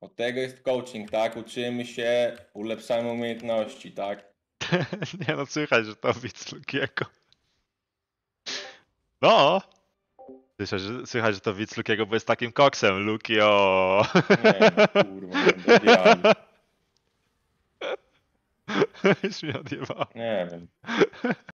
Od tego jest coaching, tak? Uczymy się, ulepszamy umiejętności, tak? nie no, słychać, że to widz Lukiego. No! Słyszę, że, słychać, że to widz Lukiego, bo jest takim koksem. Lukio! nie, kurwa, nie Już mnie odjebało. Nie wiem.